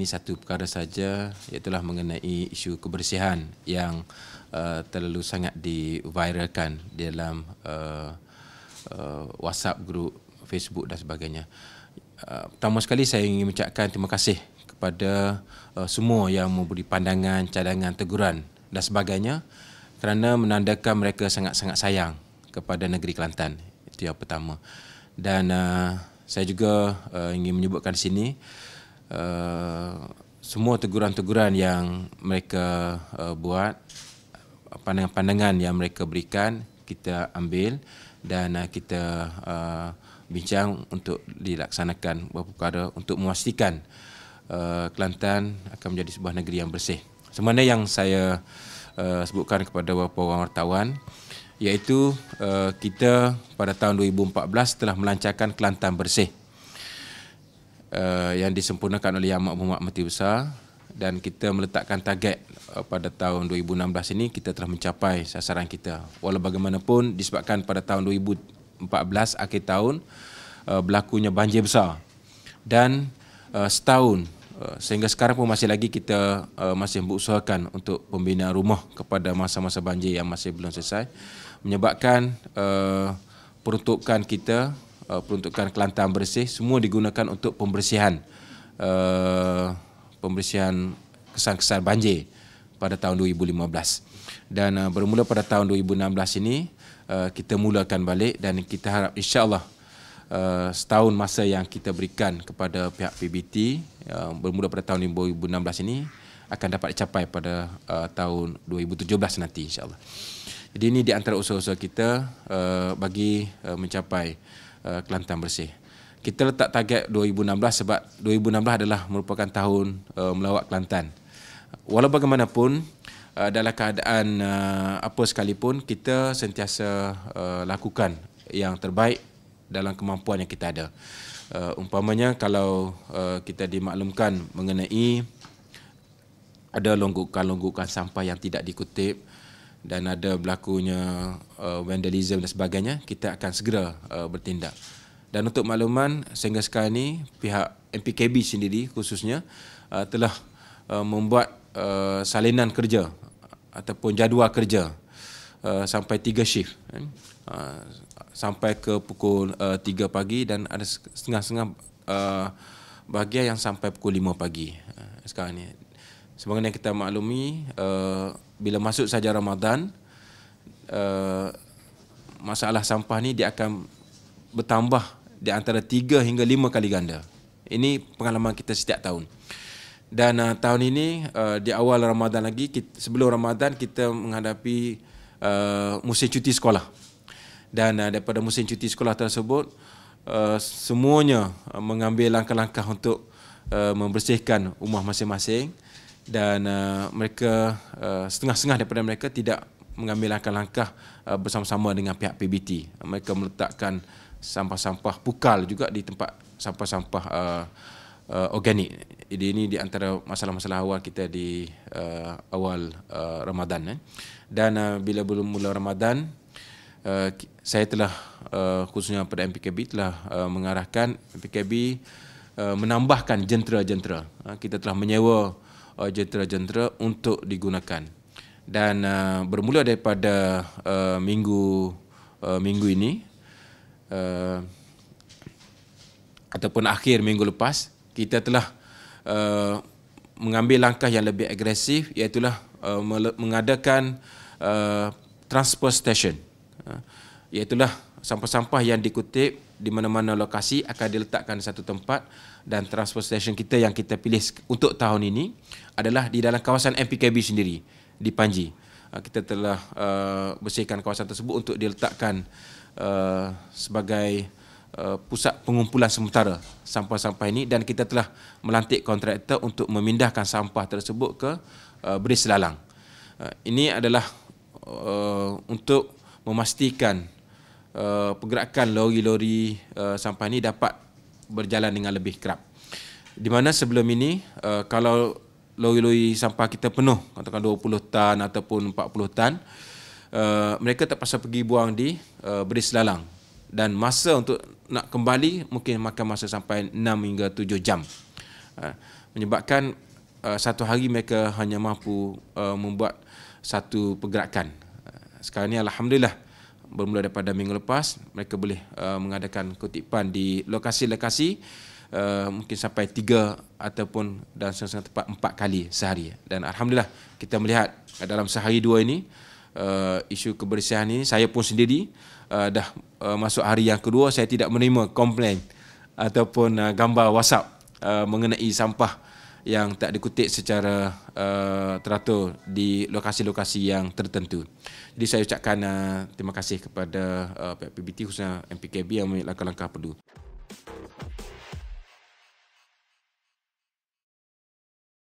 ini satu perkara saja iaitu mengenai isu kebersihan yang uh, terlalu sangat diviralkan dalam uh, uh, WhatsApp group Facebook dan sebagainya. Uh, pertama sekali saya ingin mengucapkan terima kasih kepada uh, semua yang memberi pandangan, cadangan, teguran dan sebagainya kerana menandakan mereka sangat-sangat sayang kepada negeri Kelantan. Itu yang pertama. Dan uh, saya juga uh, ingin menyebutkan di sini Eh, semua teguran-teguran yang mereka uh, buat pandangan-pandangan yang mereka berikan kita ambil dan uh, kita uh, bincang untuk dilaksanakan beberapa perkara untuk memastikan uh, Kelantan akan menjadi sebuah negeri yang bersih. Semuanya yang saya uh, sebutkan kepada beberapa orang wartawan iaitu uh, kita pada tahun 2014 telah melancarkan Kelantan Bersih uh, yang disempurnakan oleh Yang Maklumat Mati Besar dan kita meletakkan target uh, pada tahun 2016 ini kita telah mencapai sasaran kita. Walau bagaimanapun disebabkan pada tahun 2014 akhir tahun uh, berlakunya banjir besar dan uh, setahun sehingga sekarang pun masih lagi kita uh, masih berusahakan untuk pembinaan rumah kepada masa-masa banjir yang masih belum selesai menyebabkan uh, peruntukan kita Uh, peruntukan Kelantan Bersih semua digunakan untuk pembersihan uh, pembersihan kesan-kesan banjir pada tahun 2015 dan uh, bermula pada tahun 2016 ini uh, kita mulakan balik dan kita harap insyaAllah Uh, setahun masa yang kita berikan kepada pihak PBT uh, bermula pada tahun 2016 ini akan dapat dicapai pada uh, tahun 2017 nanti Insya Allah Jadi ini di antara usaha-usaha kita uh, bagi uh, mencapai Eh, Kelantan Bersih. Kita letak target 2016 sebab 2016 adalah merupakan tahun eh, melawat Kelantan. Walau bagaimanapun eh, dalam keadaan apa sekalipun kita sentiasa lakukan yang terbaik dalam kemampuan yang kita ada. Uh, umpamanya kalau uh, kita dimaklumkan mengenai ada longgokan-longgokan sampah yang tidak dikutip dan ada berlakunya uh, vandalism dan sebagainya, kita akan segera uh, bertindak. Dan untuk makluman, sehingga sekarang ini pihak MPKB sendiri khususnya uh, telah uh, membuat uh, salinan kerja ataupun jadual kerja uh, sampai tiga shift. Kan? Uh, sampai ke pukul uh, 3 pagi dan ada setengah-setengah uh, bahagian yang sampai pukul 5 pagi uh, sekarang ini. Sebagaimana yang kita maklumi uh, bila masuk saja Ramadan uh, masalah sampah ni dia akan bertambah di antara 3 hingga 5 kali ganda. Ini pengalaman kita setiap tahun. Dan uh, tahun ini uh, di awal Ramadan lagi kita, sebelum Ramadan kita menghadapi uh, musim cuti sekolah. Dan uh, daripada musim cuti sekolah tersebut uh, semuanya uh, mengambil langkah-langkah untuk uh, membersihkan rumah masing-masing dan uh, mereka uh, setengah-setengah daripada mereka tidak mengambil langkah-langkah uh, bersama-sama dengan pihak PBT. Mereka meletakkan sampah-sampah pukal juga di tempat sampah-sampah uh, uh, organik. Jadi ini di antara masalah-masalah awal kita di uh, awal uh, Ramadan. Eh. Dan uh, bila belum mula Ramadan, uh, saya telah uh, khususnya pada MPKB telah uh, mengarahkan MPKB uh, menambahkan jentera-jentera. Uh, kita telah menyewa uh, jentera-jentera untuk digunakan dan uh, bermula daripada uh, minggu uh, minggu ini uh, ataupun akhir minggu lepas kita telah uh, mengambil langkah yang lebih agresif iaitu uh, mengadakan uh, transfer station uh, iaitu sampah-sampah yang dikutip di mana-mana lokasi akan diletakkan satu tempat dan transport station kita yang kita pilih untuk tahun ini adalah di dalam kawasan MPKB sendiri di Panji. Ah, kita telah uh, bersihkan kawasan tersebut untuk diletakkan uh, sebagai uh, pusat pengumpulan sementara sampah-sampah ini dan kita telah melantik kontraktor untuk memindahkan sampah tersebut ke uh, Beris Lalang. Uh, ini adalah uh, untuk memastikan uh, pergerakan lori-lori uh, sampah ini dapat berjalan dengan lebih kerap. Di mana sebelum ini uh, kalau lori-lori sampah kita penuh, katakan 20 tan ataupun 40 tan, uh, mereka terpaksa pergi buang di uh, beris lalang dan masa untuk nak kembali mungkin makan masa sampai 6 hingga 7 jam. Uh, menyebabkan uh, satu hari mereka hanya mampu uh, membuat satu pergerakan. Uh, sekarang ini alhamdulillah uh, bermula daripada minggu lepas mereka boleh uh, mengadakan kutipan di lokasi-lokasi uh, mungkin sampai tiga ataupun dan sangat-sangat tepat empat kali sehari dan alhamdulillah kita melihat dalam sehari dua ini uh, isu kebersihan ini saya pun sendiri uh, dah uh, masuk hari yang kedua saya tidak menerima komplain ataupun uh, gambar WhatsApp uh, mengenai sampah uh, yang tak dikutip secara uh, teratur di lokasi-lokasi yang tertentu. Jadi saya ucapkan uh, terima kasih kepada uh, eh, PBT khususnya MPKB yang mengambil langkah-langkah perlu.